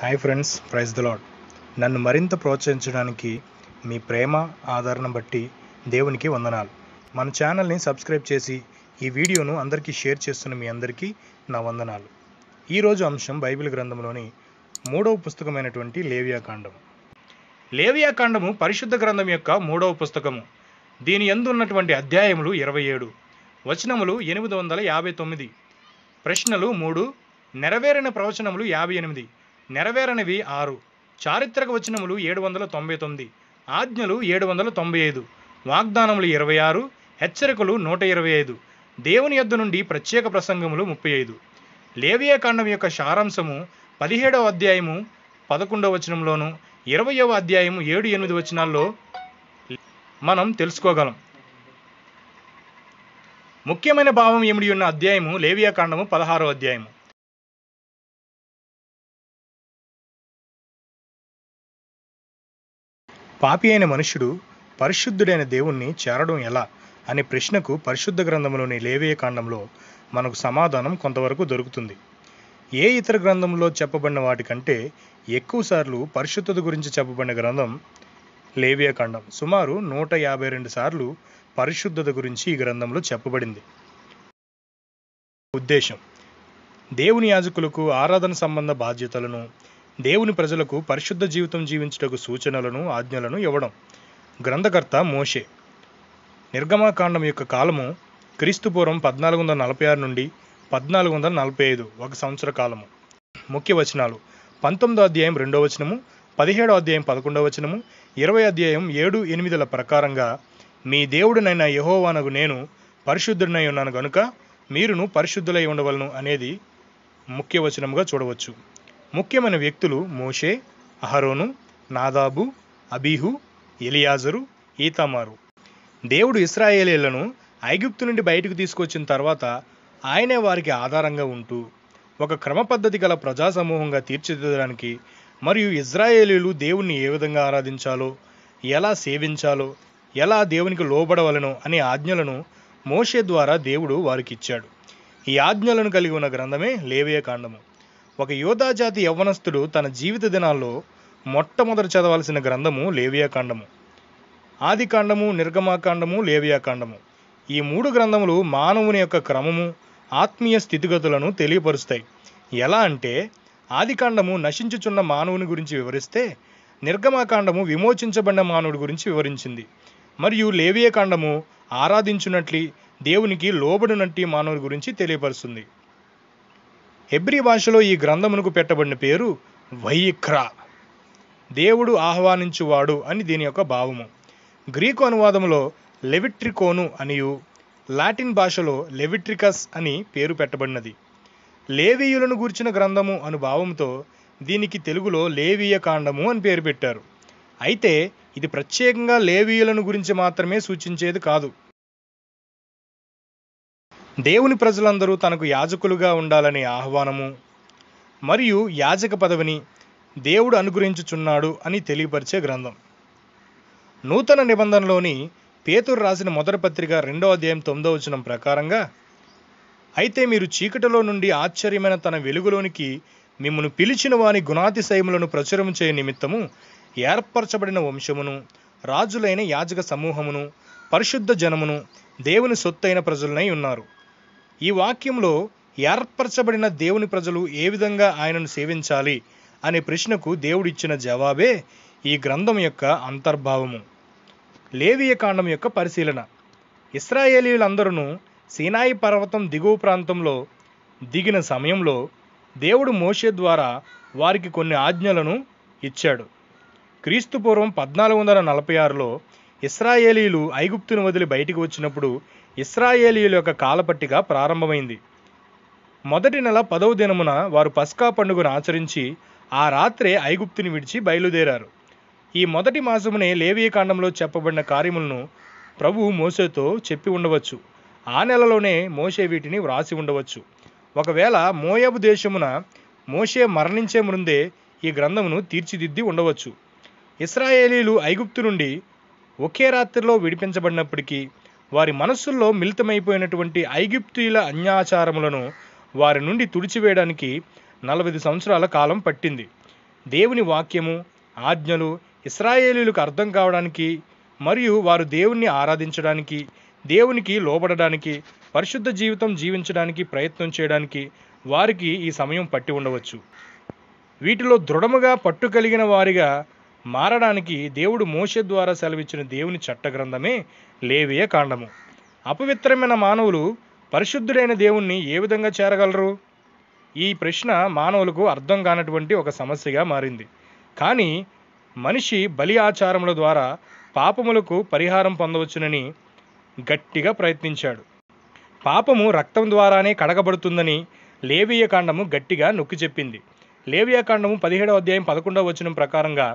hi friends praise the Lord నన్ను మరింత ప్రోత్సహించడానికి మీ ప్రేమ ఆదరణ బట్టి దేవునికి వందనాలు మన ఛానల్ని సబ్స్క్రైబ్ చేసి ఈ వీడియోను అందరికీ షేర్ చేస్తున్న మీ అందరికీ నా వందనాలు ఈరోజు అంశం బైబిల్ గ్రంథంలోని మూడవ పుస్తకమైనటువంటి లేవియాకాండము లేవియాకాండము పరిశుద్ధ గ్రంథం యొక్క మూడవ పుస్తకము దీని ఎందు ఉన్నటువంటి అధ్యాయములు ఇరవై ఏడు వచనములు ఎనిమిది వందల యాభై తొమ్మిది ప్రశ్నలు మూడు నెరవేరిన ప్రవచనములు యాభై ఎనిమిది నెరవేరనివి ఆరు చారిత్రక వచనములు ఏడు వందల తొంభై తొమ్మిది ఆజ్ఞలు ఏడు వందల తొంభై ఐదు వాగ్దానములు ఇరవై ఆరు హెచ్చరికలు నూట ఇరవై ఐదు దేవుని యొద్ నుండి ప్రత్యేక ప్రసంగములు ముప్పై ఐదు లేవియాకాండం యొక్క సారాంశము పదిహేడవ అధ్యాయము పదకొండవ వచనంలోను ఇరవయవ అధ్యాయము ఏడు ఎనిమిది వచనాల్లో మనం తెలుసుకోగలం ముఖ్యమైన భావం ఏమిడి ఉన్న అధ్యాయము లేవియాకాండము పదహారో అధ్యాయము పాపి అయిన మనుష్యుడు పరిశుద్ధుడైన దేవుణ్ణి చేరడం ఎలా అనే ప్రశ్నకు పరిశుద్ధ గ్రంథంలోని లేవే కాండంలో మనకు సమాధానం కొంతవరకు దొరుకుతుంది ఏ ఇతర గ్రంథంలో చెప్పబడిన వాటికంటే ఎక్కువసార్లు పరిశుద్ధత గురించి చెప్పబడిన గ్రంథం కాండం సుమారు నూట యాభై రెండు సార్లు పరిశుద్ధత గురించి ఈ గ్రంథంలో చెప్పబడింది ఉద్దేశం దేవుని యాజకులకు ఆరాధన సంబంధ బాధ్యతలను దేవుని ప్రజలకు పరిశుద్ధ జీవితం జీవించటకు సూచనలను ఆజ్ఞలను ఇవ్వడం గ్రంథకర్త మోషే నిర్గమాకాండం యొక్క కాలము క్రీస్తుపూర్వం పద్నాలుగు వందల నలభై ఆరు నుండి పద్నాలుగు వందల నలభై ఐదు ఒక సంవత్సర కాలము ముఖ్య వచనాలు పంతొమ్మిదో అధ్యాయం రెండో వచనము పదిహేడో అధ్యాయం పదకొండో వచనము ఇరవై అధ్యాయం ఏడు ఎనిమిదిల ప్రకారంగా మీ దేవుడినైన యహోవానగు నేను పరిశుద్ధుడినై ఉన్నాను గనుక మీరును పరిశుద్ధులై ఉండవలను అనేది ముఖ్య వచనముగా చూడవచ్చు ముఖ్యమైన వ్యక్తులు మోషే అహరోను నాదాబు అబీహు ఎలియాజరు ఈతమారు దేవుడు ఇస్రాయేలీలను ఐగుప్తు నుండి బయటకు తీసుకొచ్చిన తర్వాత ఆయనే వారికి ఆధారంగా ఉంటూ ఒక క్రమ పద్ధతి గల ప్రజాసమూహంగా తీర్చిదిద్దడానికి మరియు ఇజ్రాయేలీలు దేవుణ్ణి ఏ విధంగా ఆరాధించాలో ఎలా సేవించాలో ఎలా దేవునికి లోబడవలను అనే ఆజ్ఞలను మోషే ద్వారా దేవుడు వారికి ఇచ్చాడు ఈ ఆజ్ఞలను కలిగి ఉన్న గ్రంథమే లేవే కాండము ఒక యోధాజాతి యవ్వనస్తుడు తన జీవిత దినాల్లో మొట్టమొదటి చదవాల్సిన గ్రంథము లేవియాకాండము ఆదికాండము నిర్గమాకాండము లేవియాకాండము ఈ మూడు గ్రంథములు మానవుని యొక్క క్రమము ఆత్మీయ స్థితిగతులను తెలియపరుస్తాయి ఎలా అంటే ఆదికాండము నశించుచున్న మానవుని గురించి వివరిస్తే నిర్గమాకాండము విమోచించబడిన మానవుడి గురించి వివరించింది మరియు లేవియకాండము ఆరాధించునట్లు దేవునికి లోబడినట్టి మానవుడి గురించి తెలియపరుస్తుంది హెబ్రి భాషలో ఈ గ్రంథమునకు పెట్టబడిన పేరు వైక్రా దేవుడు ఆహ్వానించువాడు అని దీని యొక్క భావము గ్రీకు అనువాదంలో లెవిట్రికోను అనియు లాటిన్ భాషలో లెవిట్రికస్ అని పేరు పెట్టబడినది లేవీయులను గూర్చిన గ్రంథము అను భావంతో దీనికి తెలుగులో లేవీయ కాండము అని పేరు పెట్టారు అయితే ఇది ప్రత్యేకంగా లేవీయులను గురించి మాత్రమే సూచించేది కాదు దేవుని ప్రజలందరూ తనకు యాజకులుగా ఉండాలనే ఆహ్వానము మరియు యాజక పదవిని దేవుడు అనుగ్రహించుచున్నాడు అని తెలియపరిచే గ్రంథం నూతన నిబంధనలోని పేతురు రాసిన మొదటి పత్రిక రెండో అధ్యాయం తొమ్మిదో వచనం ప్రకారంగా అయితే మీరు చీకటిలో నుండి ఆశ్చర్యమైన తన వెలుగులోనికి మిమ్మను పిలిచిన వాని గుణాతిశయములను ప్రచురము చేయ నిమిత్తము ఏర్పరచబడిన వంశమును రాజులైన యాజక సమూహమును పరిశుద్ధ జనమును దేవుని సొత్తైన ప్రజలనై ఉన్నారు ఈ వాక్యంలో ఏర్పరచబడిన దేవుని ప్రజలు ఏ విధంగా ఆయనను సేవించాలి అనే ప్రశ్నకు దేవుడిచ్చిన జవాబే ఈ గ్రంథం యొక్క అంతర్భావము లేవియ కాండం యొక్క పరిశీలన ఇస్రాయేలీలందరూ సీనాయి పర్వతం దిగువ ప్రాంతంలో దిగిన సమయంలో దేవుడు మోషే ద్వారా వారికి కొన్ని ఆజ్ఞలను ఇచ్చాడు క్రీస్తుపూర్వం పద్నాలుగు వందల నలభై ఆరులో ఇస్రాయేలీలు ఐగుప్తును వదిలి బయటికి వచ్చినప్పుడు ఇస్రాయేలీల యొక్క కాలపట్టిక ప్రారంభమైంది మొదటి నెల పదవ దినమున వారు పస్కా పండుగను ఆచరించి ఆ రాత్రే ఐగుప్తుని విడిచి బయలుదేరారు ఈ మొదటి మాసమునే లేవీ కాండంలో చెప్పబడిన కార్యములను ప్రభు మోసేతో చెప్పి ఉండవచ్చు ఆ నెలలోనే మోసే వీటిని వ్రాసి ఉండవచ్చు ఒకవేళ మోయబు దేశమున మోషే మరణించే ముందే ఈ గ్రంథమును తీర్చిదిద్ది ఉండవచ్చు ఇస్రాయేలీలు ఐగుప్తు నుండి ఒకే రాత్రిలో విడిపించబడినప్పటికీ వారి మనస్సుల్లో మిళితమైపోయినటువంటి ఐగిప్తుల అన్యాచారములను వారి నుండి తుడిచివేయడానికి నలభై సంవత్సరాల కాలం పట్టింది దేవుని వాక్యము ఆజ్ఞలు ఇస్రాయేలీలకు అర్థం కావడానికి మరియు వారు దేవుణ్ణి ఆరాధించడానికి దేవునికి లోబడడానికి పరిశుద్ధ జీవితం జీవించడానికి ప్రయత్నం చేయడానికి వారికి ఈ సమయం పట్టి ఉండవచ్చు వీటిలో దృఢముగా పట్టు కలిగిన వారిగా మారడానికి దేవుడు మోష ద్వారా సెలవిచ్చిన దేవుని చట్టగ్రంథమే లేవియ కాండము అపవిత్రమైన మానవులు పరిశుద్ధుడైన దేవుణ్ణి ఏ విధంగా చేరగలరు ఈ ప్రశ్న మానవులకు అర్థం కానటువంటి ఒక సమస్యగా మారింది కానీ మనిషి బలి ఆచారముల ద్వారా పాపములకు పరిహారం పొందవచ్చునని గట్టిగా ప్రయత్నించాడు పాపము రక్తం ద్వారానే కడగబడుతుందని లేవియ కాండము గట్టిగా నొక్కి చెప్పింది కాండము పదిహేడవ అధ్యాయం పదకొండవ వచనం ప్రకారంగా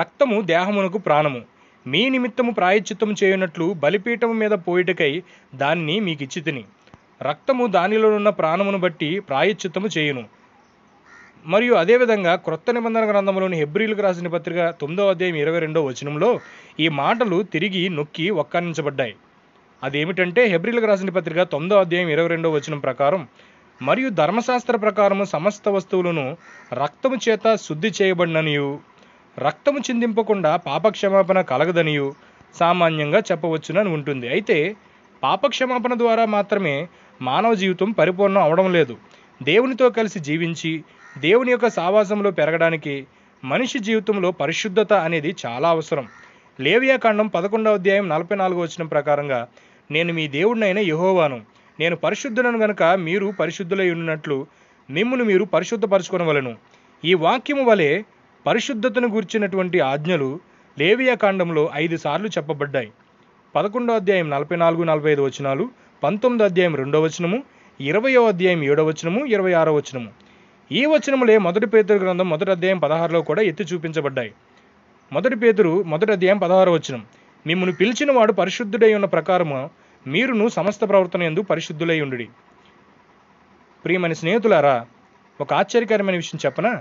రక్తము దేహమునకు ప్రాణము మీ నిమిత్తము ప్రాయశ్చిత్తము చేయునట్లు బలిపీఠము మీద పోయిటకై దాన్ని మీకిచ్చి తిని రక్తము దానిలోనున్న ప్రాణమును బట్టి ప్రాయచిత్తము చేయును మరియు అదేవిధంగా క్రొత్త నిబంధన గ్రంథంలోని హెబ్రిల్కు రాసిన పత్రిక తొమ్మిదో అధ్యాయం ఇరవై రెండో వచనంలో ఈ మాటలు తిరిగి నొక్కి ఒక్కనించబడ్డాయి అదేమిటంటే హెబ్రిల్కు రాసిన పత్రిక తొమ్మిదో అధ్యాయం ఇరవై రెండో వచనం ప్రకారం మరియు ధర్మశాస్త్ర ప్రకారము సమస్త వస్తువులను రక్తము చేత శుద్ధి చేయబడిననియు రక్తము చిందింపకుండా పాపక్షమాపణ కలగదనియు సామాన్యంగా చెప్పవచ్చునని ఉంటుంది అయితే పాపక్షమాపణ ద్వారా మాత్రమే మానవ జీవితం పరిపూర్ణం అవడం లేదు దేవునితో కలిసి జీవించి దేవుని యొక్క సావాసంలో పెరగడానికి మనిషి జీవితంలో పరిశుద్ధత అనేది చాలా అవసరం లేవియాకాండం పదకొండవ అధ్యాయం నలభై నాలుగు వచ్చిన ప్రకారంగా నేను మీ దేవుడినైన యహోవాను నేను పరిశుద్ధులను గనుక మీరు పరిశుద్ధులై ఉన్నట్లు మిమ్మల్ని మీరు పరిశుద్ధపరచుకునవలను ఈ వాక్యము వలె పరిశుద్ధతను గూర్చినటువంటి ఆజ్ఞలు లేవియా కాండంలో ఐదు సార్లు చెప్పబడ్డాయి పదకొండో అధ్యాయం నలభై నాలుగు నలభై ఐదు వచనాలు పంతొమ్మిదో అధ్యాయం రెండో వచనము ఇరవయో అధ్యాయం ఏడో వచనము ఇరవై ఆరో వచనము ఈ వచనములే మొదటి పేతురు గ్రంథం మొదటి అధ్యాయం పదహారులో కూడా ఎత్తి చూపించబడ్డాయి మొదటి పేతురు మొదటి అధ్యాయం పదహారో వచనం మిమ్మల్ని పిలిచిన వాడు పరిశుద్ధుడై ఉన్న ప్రకారము మీరును సమస్త ప్రవర్తన ఎందు పరిశుద్ధులై ఉండు ప్రియమైన స్నేహితులారా ఒక ఆశ్చర్యకరమైన విషయం చెప్పనా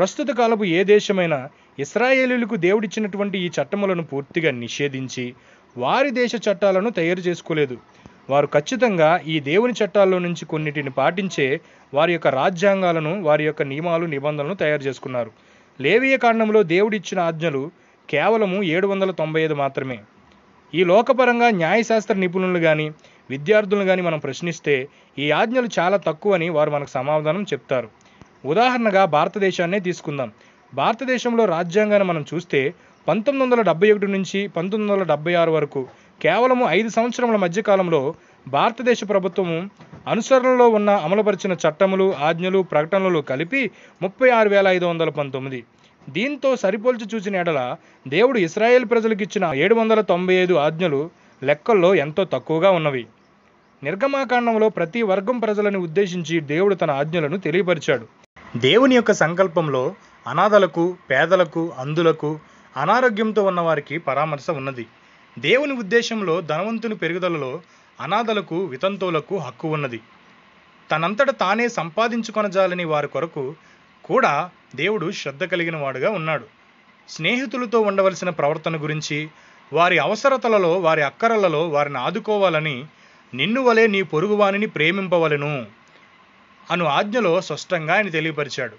ప్రస్తుత కాలపు ఏ దేశమైనా ఇస్రాయేలీలకు దేవుడిచ్చినటువంటి ఈ చట్టములను పూర్తిగా నిషేధించి వారి దేశ చట్టాలను తయారు చేసుకోలేదు వారు ఖచ్చితంగా ఈ దేవుని చట్టాల్లో నుంచి కొన్నిటిని పాటించే వారి యొక్క రాజ్యాంగాలను వారి యొక్క నియమాలు నిబంధనలను తయారు చేసుకున్నారు లేవీయ కాండంలో దేవుడిచ్చిన ఆజ్ఞలు కేవలము ఏడు వందల తొంభై ఐదు మాత్రమే ఈ లోకపరంగా న్యాయశాస్త్ర నిపుణులు కానీ విద్యార్థులను కానీ మనం ప్రశ్నిస్తే ఈ ఆజ్ఞలు చాలా తక్కువని వారు మనకు సమాధానం చెప్తారు ఉదాహరణగా భారతదేశాన్నే తీసుకుందాం భారతదేశంలో రాజ్యాంగాన్ని మనం చూస్తే పంతొమ్మిది వందల డెబ్బై ఒకటి నుంచి పంతొమ్మిది వందల డెబ్బై ఆరు వరకు కేవలము ఐదు సంవత్సరముల మధ్యకాలంలో భారతదేశ ప్రభుత్వము అనుసరణలో ఉన్న అమలుపరిచిన చట్టములు ఆజ్ఞలు ప్రకటనలు కలిపి ముప్పై ఆరు వేల ఐదు వందల పంతొమ్మిది దీంతో సరిపోల్చి చూసిన ఎడల దేవుడు ఇస్రాయేల్ ప్రజలకు ఇచ్చిన ఏడు వందల తొంభై ఐదు ఆజ్ఞలు లెక్కల్లో ఎంతో తక్కువగా ఉన్నవి నిర్గమాకాండంలో ప్రతి వర్గం ప్రజలను ఉద్దేశించి దేవుడు తన ఆజ్ఞలను తెలియపరిచాడు దేవుని యొక్క సంకల్పంలో అనాథలకు పేదలకు అందులకు అనారోగ్యంతో ఉన్నవారికి పరామర్శ ఉన్నది దేవుని ఉద్దేశంలో ధనవంతుని పెరుగుదలలో అనాథలకు వితంతువులకు హక్కు ఉన్నది తనంతట తానే సంపాదించుకొనజాలని వారి కొరకు కూడా దేవుడు శ్రద్ధ కలిగిన వాడుగా ఉన్నాడు స్నేహితులతో ఉండవలసిన ప్రవర్తన గురించి వారి అవసరతలలో వారి అక్కరలలో వారిని ఆదుకోవాలని నిన్ను వలె నీ పొరుగువానిని ప్రేమింపవలను అను ఆజ్ఞలో స్పష్టంగా ఆయన తెలియపరిచాడు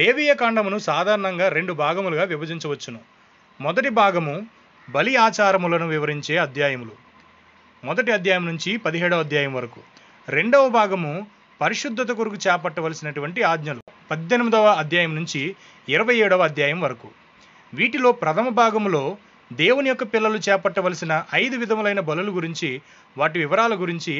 లేవియ కాండమును సాధారణంగా రెండు భాగములుగా విభజించవచ్చును మొదటి భాగము బలి ఆచారములను వివరించే అధ్యాయములు మొదటి అధ్యాయం నుంచి పదిహేడవ అధ్యాయం వరకు రెండవ భాగము పరిశుద్ధత కొరకు చేపట్టవలసినటువంటి ఆజ్ఞలు పద్దెనిమిదవ అధ్యాయం నుంచి ఇరవై ఏడవ అధ్యాయం వరకు వీటిలో ప్రథమ భాగములో దేవుని యొక్క పిల్లలు చేపట్టవలసిన ఐదు విధములైన బలుల గురించి వాటి వివరాల గురించి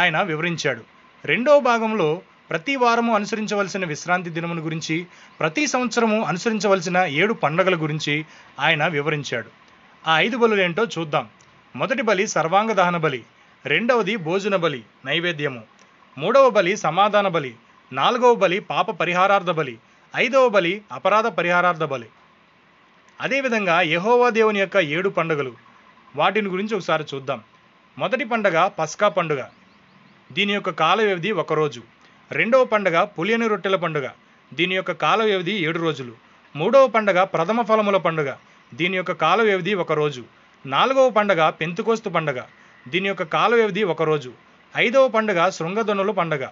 ఆయన వివరించాడు రెండవ భాగంలో ప్రతి వారము అనుసరించవలసిన విశ్రాంతి దినమును గురించి ప్రతి సంవత్సరము అనుసరించవలసిన ఏడు పండగల గురించి ఆయన వివరించాడు ఆ ఐదు బలులేంటో చూద్దాం మొదటి బలి సర్వాంగ దహన బలి రెండవది భోజన బలి నైవేద్యము మూడవ బలి సమాధాన బలి నాలుగవ బలి పాప పరిహారార్థ బలి ఐదవ బలి అపరాధ పరిహారార్థ బలి అదేవిధంగా యహోవా దేవుని యొక్క ఏడు పండుగలు వాటిని గురించి ఒకసారి చూద్దాం మొదటి పండగ పస్కా పండుగ దీని యొక్క కాల వ్యవధి ఒక రోజు రెండవ పండగ పులియని రొట్టెల పండుగ దీని యొక్క కాల వ్యవధి ఏడు రోజులు మూడవ పండగ ప్రథమ ఫలముల పండుగ దీని యొక్క కాల వ్యవధి ఒక రోజు నాలుగవ పండగ పెంతుకోస్తు పండుగ దీని యొక్క కాల వ్యవధి ఒక రోజు ఐదవ పండగ శృంగధనుల పండగ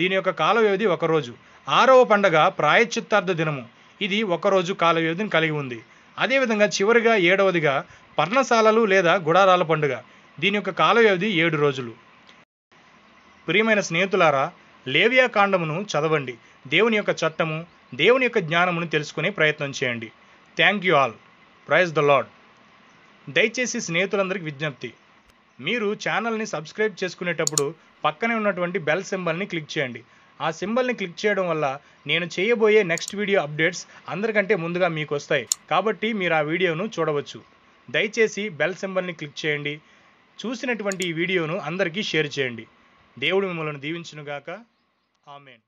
దీని యొక్క కాల వ్యవధి ఒక రోజు ఆరవ పండగ ప్రాయచిత్తార్థ దినము ఇది ఒకరోజు కాల వ్యవధిని కలిగి ఉంది అదేవిధంగా చివరిగా ఏడవదిగా పర్ణశాలలు లేదా గుడారాల పండుగ దీని యొక్క కాల వ్యవధి ఏడు రోజులు ప్రియమైన స్నేహితులారా లేవియా కాండమును చదవండి దేవుని యొక్క చట్టము దేవుని యొక్క జ్ఞానమును తెలుసుకునే ప్రయత్నం చేయండి thank you all praise the Lord దయచేసి స్నేహితులందరికీ విజ్ఞప్తి మీరు ఛానల్ని సబ్స్క్రైబ్ చేసుకునేటప్పుడు పక్కనే ఉన్నటువంటి బెల్ సింబల్ని క్లిక్ చేయండి ఆ సింబల్ని క్లిక్ చేయడం వల్ల నేను చేయబోయే నెక్స్ట్ వీడియో అప్డేట్స్ అందరికంటే ముందుగా మీకు వస్తాయి కాబట్టి మీరు ఆ వీడియోను చూడవచ్చు దయచేసి బెల్ సింబల్ని క్లిక్ చేయండి చూసినటువంటి ఈ వీడియోను అందరికీ షేర్ చేయండి దేవుడు మిమ్మల్ని దీవించునుగాక ఆమెన్